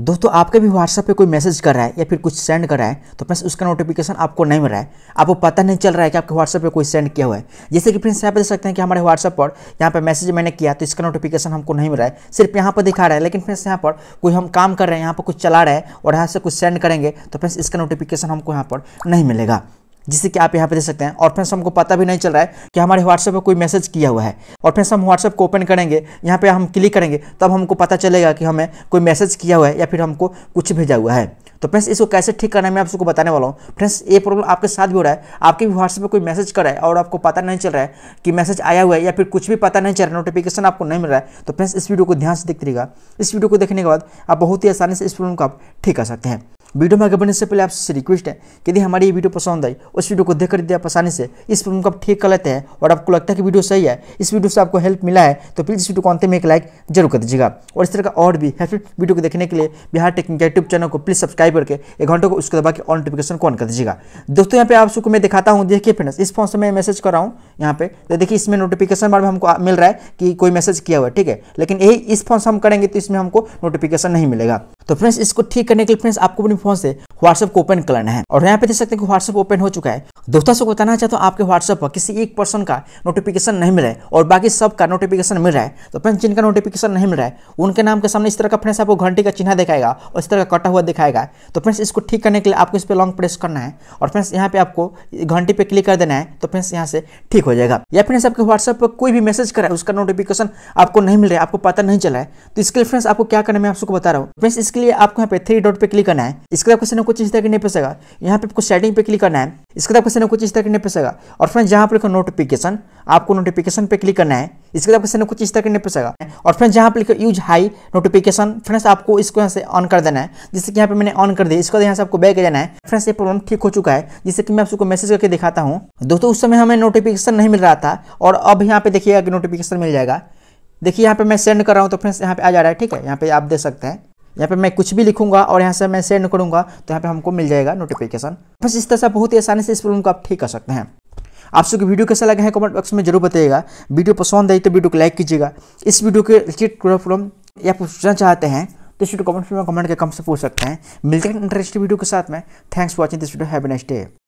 दोस्तों आपके भी व्हाट्सएप पे कोई मैसेज कर रहा है या फिर कुछ सेंड कर रहा है तो फ्रेंड्स उसका नोटिफिकेशन आपको नहीं मिल रहा है आपको पता नहीं चल रहा है कि आपके व्हाट्सएप पे कोई सेंड किया हुआ है जैसे कि फ्रेंड्स यहाँ पर देख सकते हैं कि हमारे व्हाट्सएप पर यहाँ पर मैसेज मैंने किया तो इसका नोटिफिकेशन हमको नहीं मिल रहा है सिर्फ यहाँ पर दिखा रहा है लेकिन फ्रेंड्स यहाँ पर कोई हम काम कर रहे हैं यहाँ पर कुछ चला रहा है और यहाँ से कुछ सेंड करेंगे तो फ्रेंड्स इसका नोटिफिकेशन हमको यहाँ पर नहीं मिलेगा जिसे कि आप यहाँ पे देख सकते हैं और फ्रेंड्स हमको पता भी नहीं चल रहा है कि हमारे व्हाट्सएप पर कोई मैसेज किया हुआ है और फ्रेंड्स हम व्हाट्सएप को ओपन करेंगे यहाँ पे हम क्लिक करेंगे तब हमको पता चलेगा कि हमें कोई मैसेज किया हुआ है या फिर हमको कुछ भेजा हुआ है तो फ्रेंड्स इसको कैसे ठीक करना है मैं आपको बताने वाला हूँ फ्रेंड्स ये प्रॉब्लम आपके साथ भी हो रहा है आपके भी व्हाट्सएप पर कोई मैसेज कर रहा है और आपको पता नहीं चल रहा है कि मैसेज आया हुआ है या फिर कुछ भी पता नहीं चल रहा है नोटिफिकेशन आपको नहीं मिल रहा है तो फ्रेंड्स इस वीडियो को ध्यान से देखते रहेगा इस वीडियो को देखने के बाद आप बहुत ही आसानी से इस प्रॉब्लम को आप ठीक कर सकते हैं वीडियो में आगे बढ़ने से पहले आपसे रिक्वेस्ट है यदि हमारी ये वीडियो पसंद आई उस वीडियो को देख कर दिया आप आसानी से इस प्रॉब्लम को आप ठीक कर लेते हैं और आपको लगता है कि वीडियो सही है इस वीडियो से आपको हेल्प मिला है तो प्लीज़ इस वीडियो को अंत में एक लाइक जरूर कर दीजिएगा और इस तरह का और भी हेल्पफुल वीडियो को देखने के लिए बिहार टेक्निक यूट्यूब चैनल को प्लीज़ सब्सक्राइब करके एक घंटे को उसको दबा के ऑन नोटिफिकेशन को ऑन कर दीजिएगा दोस्तों यहाँ पे आप सबको मैं दिखाता हूँ देखिए फ्रेंड्स इस फोन से मैं मैसेज कर रहा हूँ यहाँ पे तो देखिए इसमें नोटिफिकेशन बार में हमको मिल रहा है कि कोई मैसेज किया हुआ है ठीक है लेकिन यही इस फोन से हम करेंगे तो इसमें हमको नोटिफिकेशन नहीं मिलेगा तो फ्रेंड्स इसको ठीक करने के लिए फ्रेंड्स आपको अपने फ़ोन से व्हाट्सएप को ओपन करना है और यहाँ पे देख सकते हैं व्हाट्सएप ओपन हो चुका है दोस्तों को बताना चाहता हूँ आपके व्हाट्सएप पर किसी एक पर्सन का नोटिफिकेशन नहीं मिला है और बाकी सब का नोटिफिकेशन मिल रहा है तो फ्रेंड जिनका नोटिफिकेशन नहीं मिल रहा है उनके नाम के सामने इस तरह का फ्रेंड्स आपको घंटे का चिन्ह दिखाएगा और इस तरह का कटा हुआ दिखाएगा तो फ्रेंड्स इसको ठीक करने के लिए आपको इस पर लॉन्ग प्रेस करना है और फ्रेंड्स यहाँ पे आपको घंटे पे क्लिक कर देना है तो फ्रेंड्स यहाँ से ठीक हो जाएगा या फ्रेंड्स आपके व्हाट्सएप पर कोई भी मैसेज करा है उसका नोटिफिकेशन आपको नहीं मिल रहा है आपको पता नहीं चला है तो इसके लिए फ्रेंड्स आपको क्या करना है मैं आपको बता रहा हूँ फ्रेंड्स इसके लिए आपको यहाँ पे थ्री डॉट पे क्लिक करना है इसके लिए कुछ इस तरह नहीं पैसेगा यहाँ पे आपको सेटिंग पे क्लिक करना है इसके बाद क्वेश्चन कुछ इस तरह नहीं पैसेगा और फ्रेंड जहाँ पर लिखा नोटिफिकेशन आपको नोटिफिकेशन पे क्लिक करना है इसके बाद क्वेश्चन कुछ इस तरह नहीं पैसेगा और फ्रेंड जहाँ पर लिखा यूज हाई नोटिफिकेशन फ्रेंड्स आपको इसको यहाँ से ऑन कर देना है जैसे कि यहाँ पे मैंने ऑन कर दिया इसके बाद यहाँ से आपको बैक जाना है फ्रेंड्स ये प्रॉब्लम ठीक हो चुका है जिससे कि मैं आपको मैसेज करके दिखाता हूँ दोस्तों उस समय हमें नोटिफिकेशन नहीं मिल रहा था और अब यहाँ पे देखिएगा कि नोटिफिकेशन मिल जाएगा देखिए यहाँ पे मैं सेंड कर रहा हूँ तो फ्रेंड्स यहाँ पे आ जा रहा है ठीक है यहाँ पे आप देख सकते हैं यहाँ पे मैं कुछ भी लिखूंगा और यहाँ से मैं सेंड करूँगा तो यहाँ पे हमको मिल जाएगा नोटिफिकेशन बस इस तरह से बहुत ही आसानी से इस प्रॉब्लम को आप ठीक कर सकते हैं आप सबको वीडियो कैसा लगा है कमेंट बॉक्स में जरूर बताइएगा वीडियो पसंद आई तो वीडियो को लाइक कीजिएगा इस वीडियो के रिलेटेड कोई प्रॉब्लम या पूछना चाहते हैं तो इस वीडियो कमेंट में कमेंट के कम से पूछ सकते हैं मिलते हैं इंटरेस्टिंग वीडियो के साथ में thanks for watching this video have next day